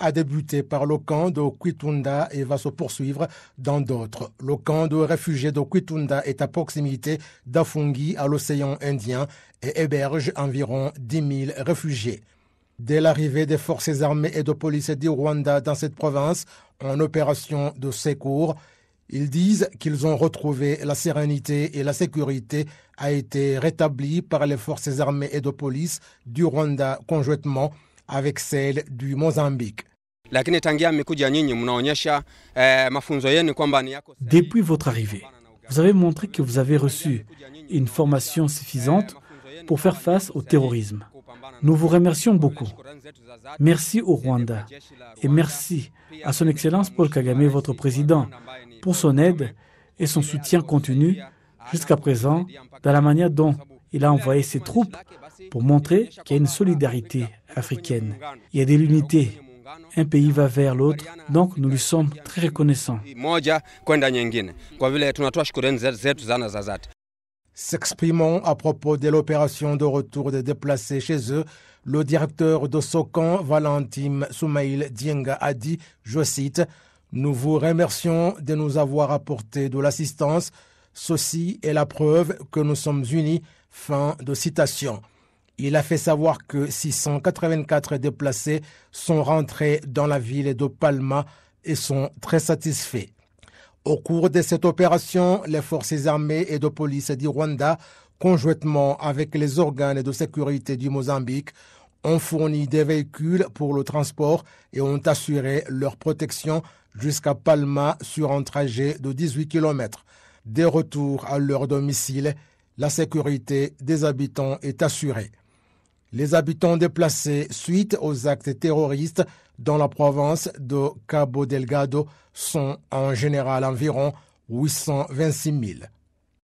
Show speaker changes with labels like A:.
A: a débuté par le camp de Kuitunda et va se poursuivre dans d'autres. Le camp de réfugiés de Kuitunda est à proximité d'Afungi à l'océan Indien et héberge environ 10 000 réfugiés. Dès l'arrivée des forces armées et de police du Rwanda dans cette province, en opération de secours, ils disent qu'ils ont retrouvé la sérénité et la sécurité a été rétablie par les forces armées et de police du Rwanda conjointement avec celle du
B: Mozambique. Eh,
C: Depuis votre arrivée, vous avez montré que vous avez reçu une formation suffisante pour faire face au terrorisme. Nous vous remercions beaucoup. Merci au Rwanda et merci à Son Excellence Paul Kagame, votre président, pour son aide et son soutien continu jusqu'à présent dans la manière dont il a envoyé ses troupes pour montrer qu'il y a une solidarité africaine, il y a de l'unité. Un pays va vers l'autre, donc nous lui sommes très reconnaissants. S'exprimant à propos de
A: l'opération de retour des déplacés chez eux, le directeur de Sokan, Valentim Soumaïl Dienga, a dit, je cite, Nous vous remercions de nous avoir apporté de l'assistance. Ceci est la preuve que nous sommes unis. Fin de citation. Il a fait savoir que 684 déplacés sont rentrés dans la ville de Palma et sont très satisfaits. Au cours de cette opération, les forces armées et de police du Rwanda, conjointement avec les organes de sécurité du Mozambique, ont fourni des véhicules pour le transport et ont assuré leur protection jusqu'à Palma sur un trajet de 18 km. Des retours à leur domicile, la sécurité des habitants est assurée les habitants déplacés suite aux actes terroristes dans la province de Cabo Delgado sont en général environ 826 000.